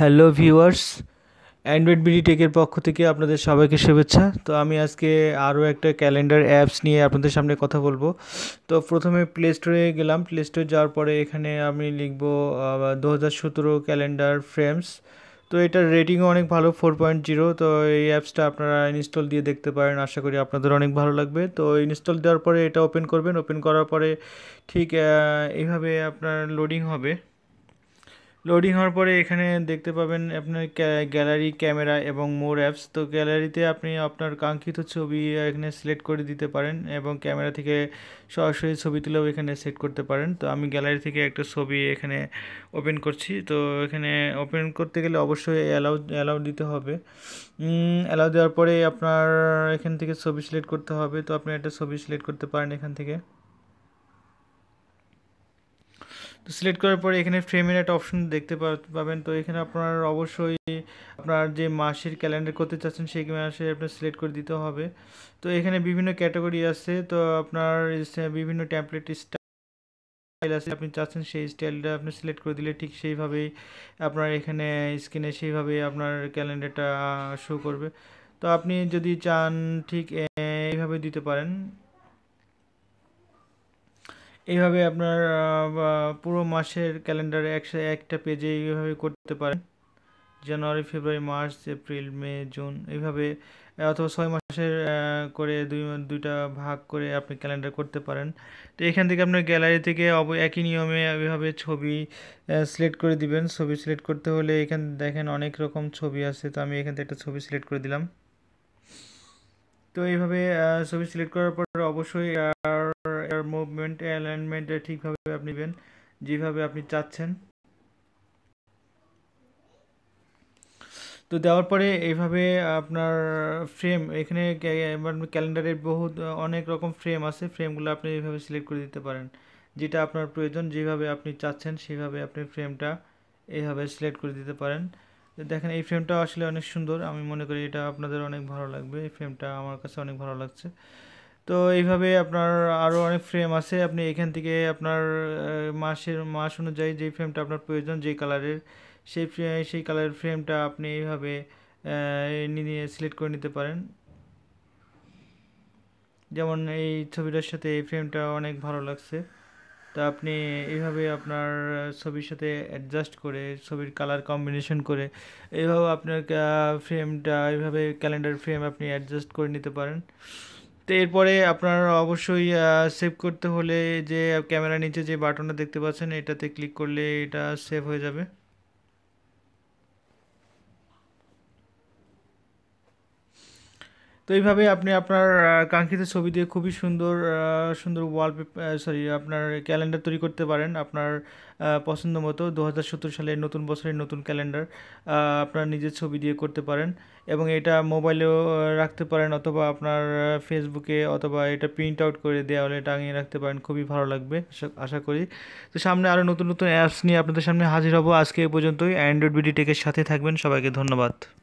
hello viewers Android BD টেকের পক্ষ থেকে আপনাদের সবাইকে শুভেচ্ছা তো আমি আজকে আরও একটা ক্যালেন্ডার অ্যাপস নিয়ে আপনাদের সামনে কথা বলবো তো প্রথমে প্লে স্টোরে গেলাম প্লে স্টোরে যাওয়ার পরে এখানে আমি লিখব দু হাজার ক্যালেন্ডার ফ্রেমস তো এটার রেটিংও অনেক ভালো ফোর পয়েন্ট জিরো তো এই অ্যাপসটা আপনারা ইনস্টল দিয়ে দেখতে পারেন আশা করি আপনাদের অনেক ভালো লাগবে তো ইনস্টল দেওয়ার পরে এটা ওপেন করবেন ওপেন করার পরে ঠিক এইভাবে আপনার লোডিং হবে লোডিং হওয়ার পরে এখানে দেখতে পাবেন আপনার গ্যালারি ক্যামেরা এবং মোর অ্যাপস তো গ্যালারিতে আপনি আপনার কাঙ্ক্ষিত ছবি এখানে সিলেক্ট করে দিতে পারেন এবং ক্যামেরা থেকে সরাসরি ছবি তুলেও এখানে সেট করতে পারেন তো আমি গ্যালারি থেকে একটা ছবি এখানে ওপেন করছি তো এখানে ওপেন করতে গেলে অবশ্যই অ্যালাউ অ্যালাউ দিতে হবে অ্যালাউ দেওয়ার পরে আপনার এখান থেকে ছবি সিলেক্ট করতে হবে তো আপনি একটা ছবি সিলেক্ট করতে পারেন এখান থেকে তো সিলেক্ট করার পরে এখানে ফ্রেমের একটা অপশন দেখতে পাবেন তো এখানে আপনার অবশ্যই আপনার যে মাসের ক্যালেন্ডার করতে চাচ্ছেন সেই মাসে আপনার সিলেক্ট করে দিতে হবে তো এখানে বিভিন্ন ক্যাটাগরি আছে তো আপনার বিভিন্ন ট্যাম্পলেট স্টাইল আছে আপনি চাচ্ছেন সেই স্টাইলটা আপনি সিলেক্ট করে দিলে ঠিক সেইভাবেই আপনার এখানে স্ক্রিনে সেইভাবে আপনার ক্যালেন্ডারটা শো করবে তো আপনি যদি চান ঠিক এইভাবে দিতে পারেন এইভাবে আপনার পুরো মাসের ক্যালেন্ডারে একসাথে একটা পেজে এইভাবে করতে পারেন January February March April May June এইভাবে অথবা ছয় মাসের করে দুই দুইটা ভাগ করে আপনি ক্যালেন্ডার করতে পারেন তো এখান থেকে আপনার গ্যালারি থেকে অব একই নিয়মে এইভাবে ছবি সিলেক্ট করে দিবেন ছবি সিলেক্ট করতে হলে এখান দেখেন অনেক রকম ছবি আছে তো আমি এখান থেকে একটা ছবি সিলেক্ট করে দিলাম তো এইভাবে ছবি সিলেক্ট করার পর অবশ্যই আর এটার মুভমেন্ট অ্যালাইনমেন্টটা ঠিকভাবে আপনি নেবেন যেভাবে আপনি চাচ্ছেন তো দেওয়ার পরে এইভাবে আপনার ফ্রেম এখানে ক্যালেন্ডারের বহুত অনেক রকম ফ্রেম আছে ফ্রেমগুলো আপনি এইভাবে সিলেক্ট করে দিতে পারেন যেটা আপনার প্রয়োজন যেভাবে আপনি চাচ্ছেন সেভাবে আপনি ফ্রেমটা এইভাবে সিলেক্ট করে দিতে পারেন দেখেন এই ফ্রেমটা আসলে অনেক সুন্দর আমি মনে করি এটা আপনাদের অনেক ভালো লাগবে এই ফ্রেমটা আমার কাছে অনেক ভালো লাগছে তো এইভাবে আপনার আরও অনেক ফ্রেম আছে আপনি এখান থেকে আপনার মাসের মাস অনুযায়ী যেই ফ্রেমটা আপনার প্রয়োজন যেই কালারের সেই সেই কালারের ফ্রেমটা আপনি এইভাবে নিয়ে সিলেক্ট করে নিতে পারেন যেমন এই ছবিটার সাথে এই ফ্রেমটা অনেক ভালো লাগছে তা আপনি এইভাবে আপনার ছবির সাথে অ্যাডজাস্ট করে ছবির কালার কম্বিনেশন করে এইভাবে আপনার ফ্রেমটা এইভাবে ক্যালেন্ডার ফ্রেম আপনি অ্যাডজাস্ট করে নিতে পারেন তো এরপরে আপনার অবশ্যই সেভ করতে হলে যে ক্যামেরা নিচে যে বাটনটা দেখতে পাচ্ছেন এটাতে ক্লিক করলে এটা সেভ হয়ে যাবে তো এইভাবে আপনি আপনার কাঙ্ক্ষিত ছবি দিয়ে খুবই সুন্দর সুন্দর ওয়ালপেপার সরি আপনার ক্যালেন্ডার তৈরি করতে পারেন আপনার পছন্দ মতো দু সালে নতুন বছরের নতুন ক্যালেন্ডার আপনার নিজের ছবি দিয়ে করতে পারেন এবং এটা মোবাইলেও রাখতে পারেন অথবা আপনার ফেসবুকে অথবা এটা প্রিন্ট আউট করে দেওয়ালে টাঙিয়ে রাখতে পারেন খুবই ভালো লাগবে আশা করি তো সামনে আরও নতুন নতুন অ্যাপস নিয়ে আপনাদের সামনে হাজির হব আজকে এ পর্যন্তই অ্যান্ড্রয়েড বিডি টেকের সাথে থাকবেন সবাইকে ধন্যবাদ